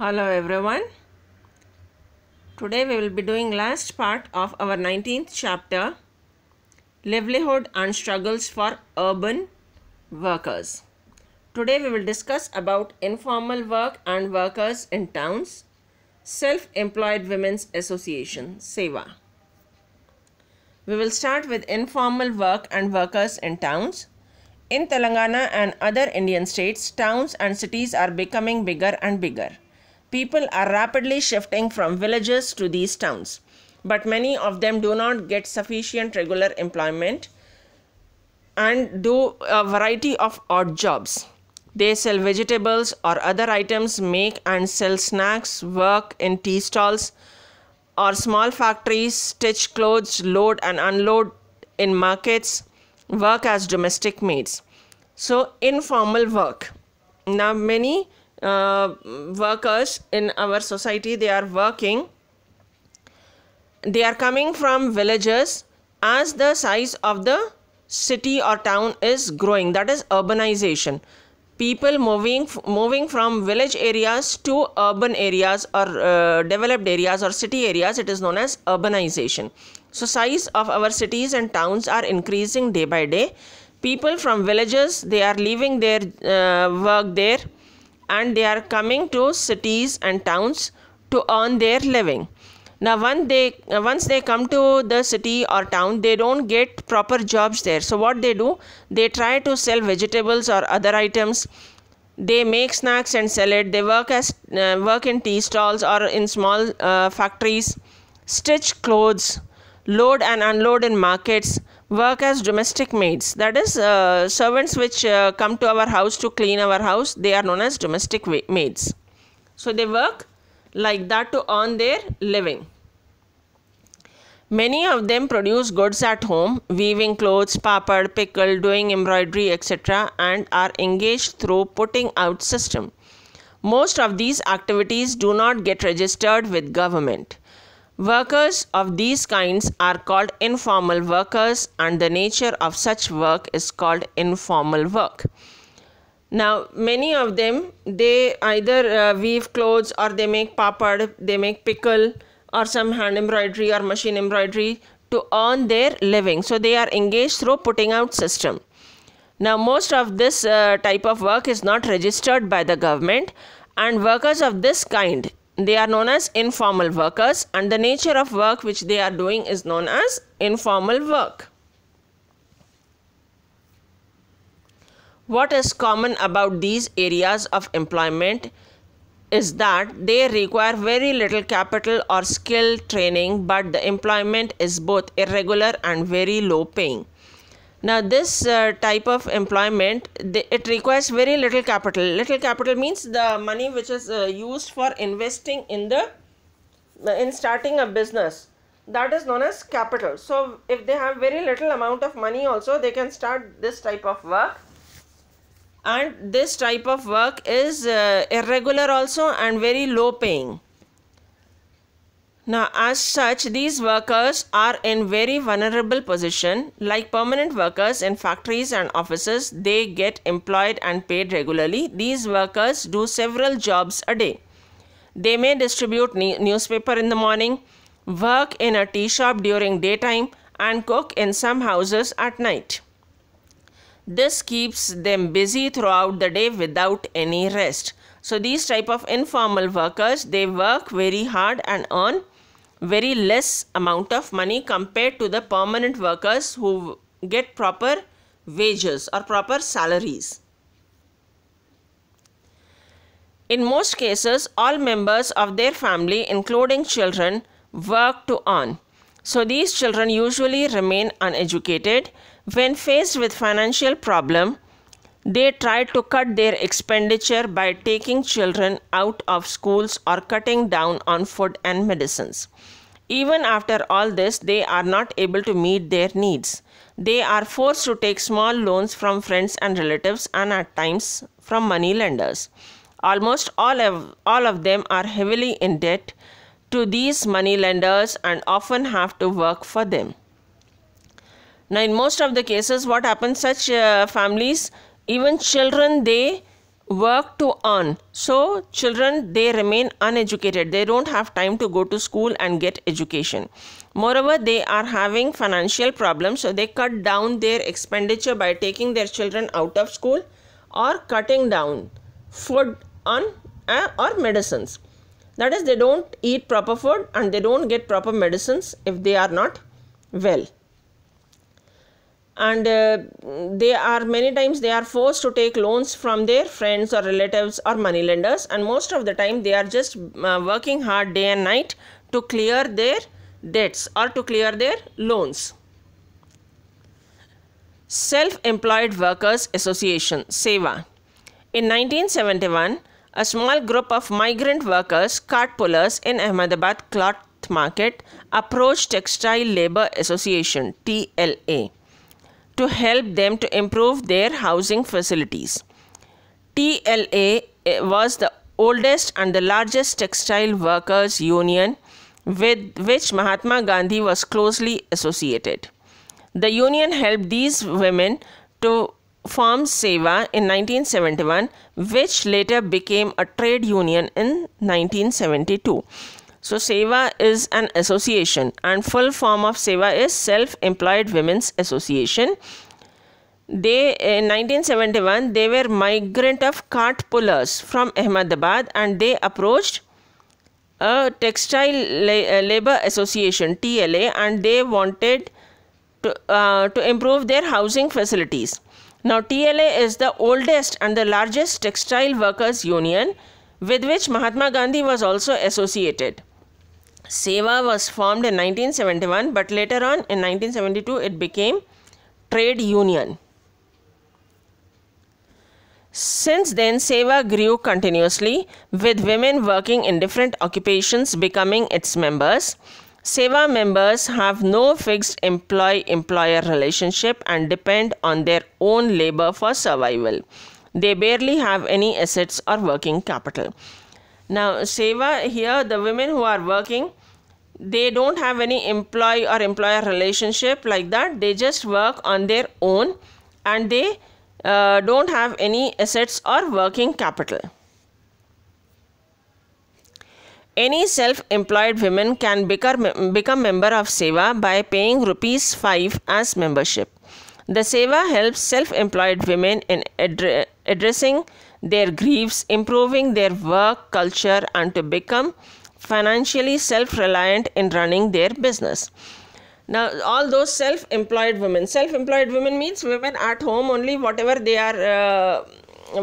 Hello everyone. Today we will be doing last part of our 19th chapter Livelihood and Struggles for Urban Workers. Today we will discuss about informal work and workers in towns, self-employed women's association SEWA. We will start with informal work and workers in towns. In Telangana and other Indian states, towns and cities are becoming bigger and bigger. People are rapidly shifting from villages to these towns, but many of them do not get sufficient regular employment and do a variety of odd jobs. They sell vegetables or other items, make and sell snacks, work in tea stalls or small factories, stitch clothes, load and unload in markets, work as domestic maids. So, informal work. Now, many uh, workers in our society they are working they are coming from villages as the size of the city or town is growing that is urbanization people moving moving from village areas to urban areas or uh, developed areas or city areas it is known as urbanization so size of our cities and towns are increasing day by day people from villages they are leaving their uh, work there and they are coming to cities and towns to earn their living now when they uh, once they come to the city or town they don't get proper jobs there so what they do they try to sell vegetables or other items they make snacks and sell it they work as uh, work in tea stalls or in small uh, factories stitch clothes load and unload in markets work as domestic maids that is uh, servants which uh, come to our house to clean our house they are known as domestic maids so they work like that to earn their living many of them produce goods at home weaving clothes papad pickle doing embroidery etc and are engaged through putting out system most of these activities do not get registered with government Workers of these kinds are called informal workers, and the nature of such work is called informal work. Now, many of them they either uh, weave clothes or they make papad, they make pickle, or some hand embroidery or machine embroidery to earn their living. So, they are engaged through putting out system. Now, most of this uh, type of work is not registered by the government, and workers of this kind they are known as informal workers and the nature of work which they are doing is known as informal work. What is common about these areas of employment is that they require very little capital or skill training, but the employment is both irregular and very low paying. Now this uh, type of employment, it requires very little capital. Little capital means the money which is uh, used for investing in the in starting a business that is known as capital. So if they have very little amount of money also they can start this type of work and this type of work is uh, irregular also and very low paying. Now, as such, these workers are in very vulnerable position. Like permanent workers in factories and offices, they get employed and paid regularly. These workers do several jobs a day. They may distribute newspaper in the morning, work in a tea shop during daytime, and cook in some houses at night. This keeps them busy throughout the day without any rest. So these type of informal workers, they work very hard and earn very less amount of money compared to the permanent workers who get proper wages or proper salaries. In most cases, all members of their family, including children, work to earn. So these children usually remain uneducated. When faced with financial problem, they try to cut their expenditure by taking children out of schools or cutting down on food and medicines. Even after all this, they are not able to meet their needs. They are forced to take small loans from friends and relatives and at times from money lenders. Almost all of, all of them are heavily in debt to these money lenders and often have to work for them. Now, in most of the cases, what happens such uh, families even children they work to earn so children they remain uneducated they don't have time to go to school and get education moreover they are having financial problems so they cut down their expenditure by taking their children out of school or cutting down food on uh, or medicines that is they don't eat proper food and they don't get proper medicines if they are not well and uh, they are many times they are forced to take loans from their friends or relatives or money lenders and most of the time they are just uh, working hard day and night to clear their debts or to clear their loans self employed workers association seva in 1971 a small group of migrant workers cart pullers in ahmedabad cloth market approached textile labor association tla to help them to improve their housing facilities. TLA eh, was the oldest and the largest textile workers union with which Mahatma Gandhi was closely associated. The union helped these women to form Seva in 1971, which later became a trade union in 1972. So Seva is an association and full form of Seva is Self-Employed Women's Association. They, in 1971, they were migrant of cart pullers from Ahmedabad and they approached a textile La labor association TLA and they wanted to, uh, to improve their housing facilities. Now TLA is the oldest and the largest textile workers union with which Mahatma Gandhi was also associated. Seva was formed in 1971 but later on in 1972 it became trade union. Since then, Seva grew continuously with women working in different occupations becoming its members. Seva members have no fixed employee employer relationship and depend on their own labor for survival. They barely have any assets or working capital. Now, Seva here, the women who are working they don't have any employee or employer relationship like that they just work on their own and they uh, don't have any assets or working capital any self-employed women can become, become member of seva by paying rupees 5 as membership the seva helps self-employed women in addre addressing their griefs improving their work culture and to become financially self-reliant in running their business. Now, all those self-employed women. Self-employed women means women at home only whatever they are uh,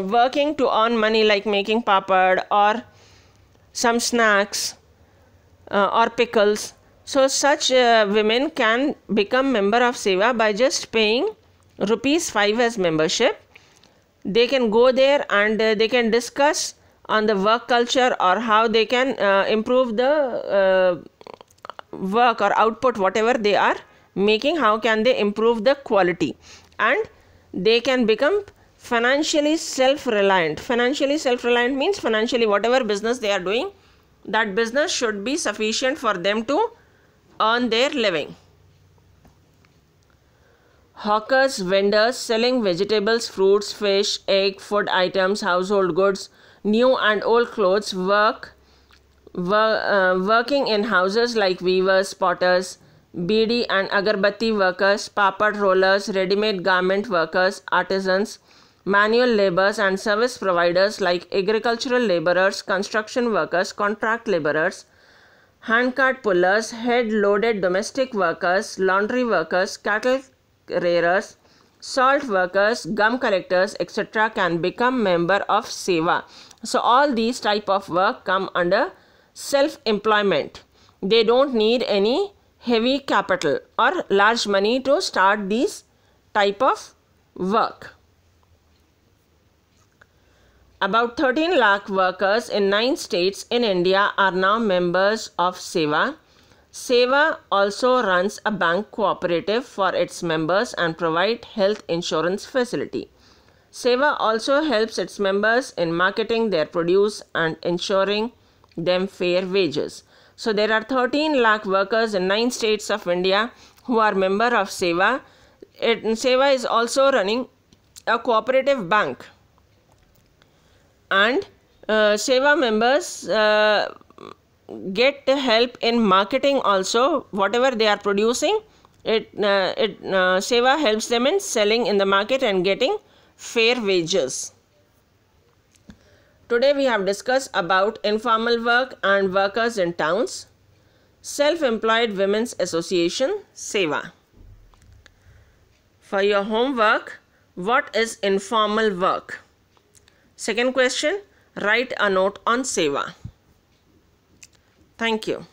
working to earn money like making papad or some snacks uh, or pickles. So such uh, women can become member of Seva by just paying rupees 5 as membership. They can go there and uh, they can discuss on the work culture or how they can uh, improve the uh, work or output whatever they are making how can they improve the quality and they can become financially self-reliant financially self-reliant means financially whatever business they are doing that business should be sufficient for them to earn their living hawkers vendors selling vegetables fruits fish egg food items household goods new and old clothes, work, uh, working in houses like weavers, potters, bidi and agarbatti workers, papad rollers, ready-made garment workers, artisans, manual laborers and service providers like agricultural laborers, construction workers, contract laborers, handcart pullers, head-loaded domestic workers, laundry workers, cattle rearers, salt workers, gum collectors, etc. can become member of Seva. So all these type of work come under self-employment. They don't need any heavy capital or large money to start these type of work. About 13 lakh workers in 9 states in India are now members of Seva. Seva also runs a bank cooperative for its members and provide health insurance facility. Seva also helps its members in marketing their produce and ensuring them fair wages. So there are 13 lakh workers in 9 states of India who are member of Seva. It, Seva is also running a cooperative bank and uh, Seva members uh, get help in marketing also whatever they are producing it uh, it uh, seva helps them in selling in the market and getting fair wages today we have discussed about informal work and workers in towns self employed women's association seva for your homework what is informal work second question write a note on seva Thank you.